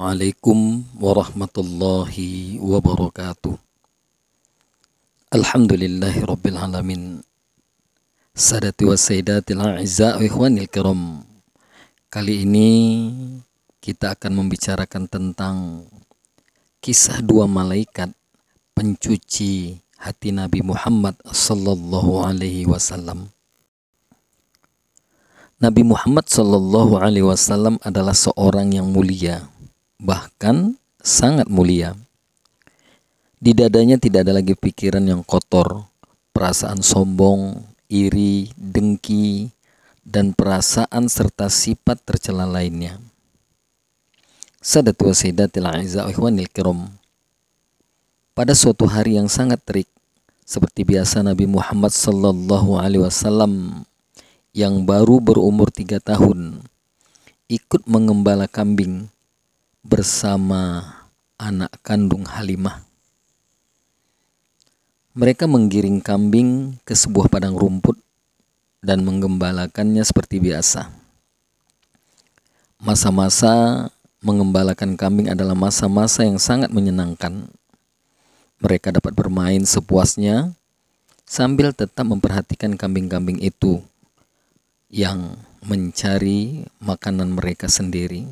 Assalamualaikum warahmatullahi wabarakatuh. Alhamdulillahi rabbil alamin. Sadati wa sayyidatil a'izza wa ikhwanil kiram. Kali ini kita akan membicarakan tentang kisah dua malaikat pencuci hati Nabi Muhammad sallallahu alaihi wasallam. Nabi Muhammad sallallahu alaihi wasallam adalah seorang yang mulia bahkan sangat mulia. Di dadanya tidak ada lagi pikiran yang kotor, perasaan sombong, iri, dengki, dan perasaan serta sifat tercela lainnya. Sadat wa sayyidatil ikhwanil kiram. Pada suatu hari yang sangat terik, seperti biasa Nabi Muhammad sallallahu alaihi wasallam yang baru berumur tiga tahun ikut mengembala kambing bersama anak kandung Halimah. Mereka menggiring kambing ke sebuah padang rumput dan menggembalakannya seperti biasa. Masa-masa mengembalakan kambing adalah masa-masa yang sangat menyenangkan. Mereka dapat bermain sepuasnya sambil tetap memperhatikan kambing-kambing itu yang mencari makanan mereka sendiri.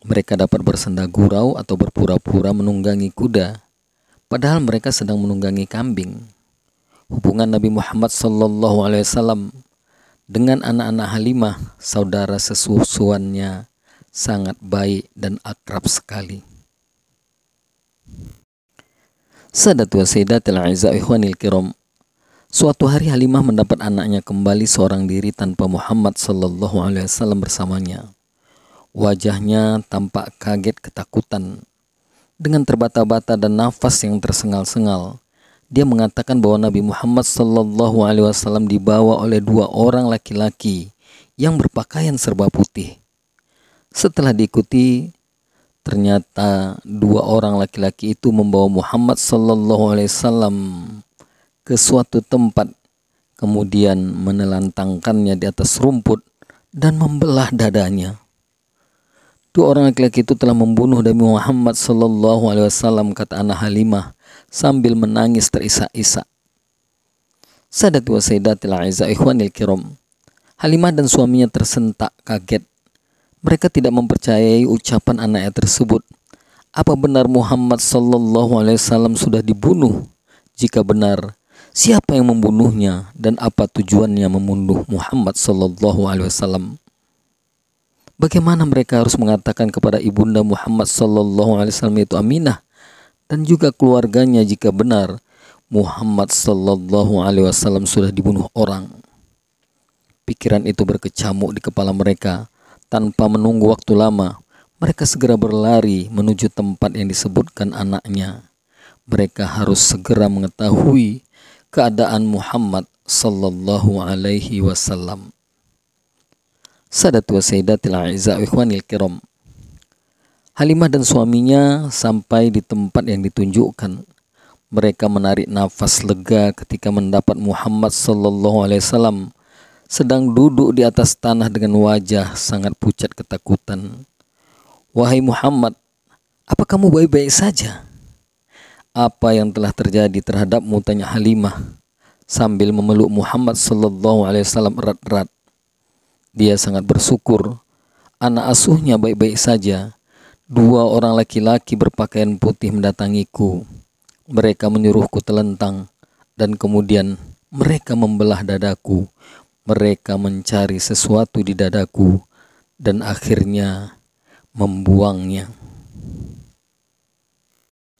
Mereka dapat bersenda gurau atau berpura-pura menunggangi kuda, padahal mereka sedang menunggangi kambing. Hubungan Nabi Muhammad SAW dengan anak-anak Halimah, saudara sesusuannya, sangat baik dan akrab sekali. Sadat wa Sayyidatil Ikhwanil Kiram Suatu hari Halimah mendapat anaknya kembali seorang diri tanpa Muhammad Sallallahu Alaihi Wasallam bersamanya. Wajahnya tampak kaget ketakutan. Dengan terbata-bata dan nafas yang tersengal-sengal, dia mengatakan bahwa Nabi Muhammad Shallallahu Alaihi Wasallam dibawa oleh dua orang laki-laki yang berpakaian serba putih. Setelah diikuti, ternyata dua orang laki-laki itu membawa Muhammad Shallallahu Alaihi Wasallam ke suatu tempat, kemudian menelantangkannya di atas rumput dan membelah dadanya. Dua orang laki-laki itu telah membunuh Nabi Muhammad Sallallahu Alaihi Wasallam kata anak Halimah sambil menangis terisak-isak. Sadat wa Sayyidatil Aiza Ikhwanil Kiram. Halimah dan suaminya tersentak kaget. Mereka tidak mempercayai ucapan anaknya tersebut. Apa benar Muhammad Sallallahu Alaihi Wasallam sudah dibunuh? Jika benar, siapa yang membunuhnya dan apa tujuannya membunuh Muhammad Sallallahu Alaihi Wasallam? Bagaimana mereka harus mengatakan kepada ibunda Muhammad sallallahu alaihi wasallam itu Aminah dan juga keluarganya jika benar Muhammad sallallahu alaihi wasallam sudah dibunuh orang. Pikiran itu berkecamuk di kepala mereka tanpa menunggu waktu lama. Mereka segera berlari menuju tempat yang disebutkan anaknya. Mereka harus segera mengetahui keadaan Muhammad sallallahu alaihi wasallam. Sadat wa Sayyidatil A'izza Ikhwanil Kiram Halimah dan suaminya sampai di tempat yang ditunjukkan mereka menarik nafas lega ketika mendapat Muhammad sallallahu alaihi wasallam sedang duduk di atas tanah dengan wajah sangat pucat ketakutan. Wahai Muhammad, apa kamu baik-baik saja? Apa yang telah terjadi terhadapmu tanya Halimah sambil memeluk Muhammad sallallahu alaihi wasallam erat-erat. Dia sangat bersyukur. Anak asuhnya baik-baik saja. Dua orang laki-laki berpakaian putih mendatangiku. Mereka menyuruhku telentang dan kemudian mereka membelah dadaku. Mereka mencari sesuatu di dadaku dan akhirnya membuangnya.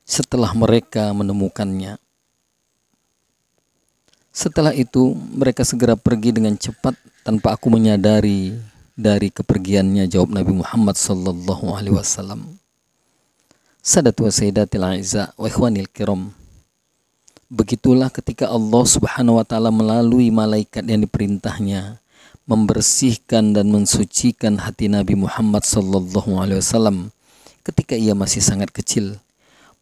Setelah mereka menemukannya, setelah itu mereka segera pergi dengan cepat tanpa aku menyadari dari kepergiannya jawab Nabi Muhammad sallallahu alaihi wasallam Sadat wa sayyidatil aiza wa ikhwanil kiram Begitulah ketika Allah subhanahu wa ta'ala melalui malaikat yang diperintahnya Membersihkan dan mensucikan hati Nabi Muhammad sallallahu alaihi wasallam Ketika ia masih sangat kecil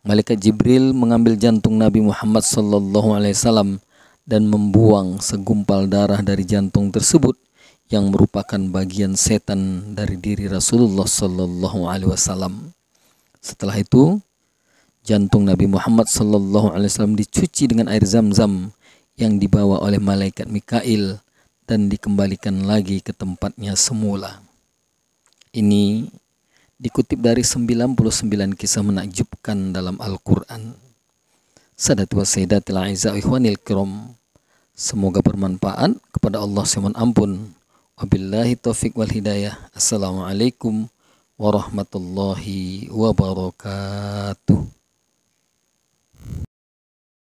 Malaikat Jibril mengambil jantung Nabi Muhammad sallallahu alaihi wasallam dan membuang segumpal darah dari jantung tersebut yang merupakan bagian setan dari diri Rasulullah Sallallahu Alaihi Wasallam. Setelah itu, jantung Nabi Muhammad Sallallahu Alaihi Wasallam dicuci dengan air zam-zam yang dibawa oleh malaikat Mikail dan dikembalikan lagi ke tempatnya semula. Ini dikutip dari 99 kisah menakjubkan dalam Al-Quran. Sadat wa sayyidatil a'iza ikhwanil kiram. Semoga bermanfaat kepada Allah seman ampun. Wabillahi taufik wal hidayah. Assalamualaikum warahmatullahi wabarakatuh.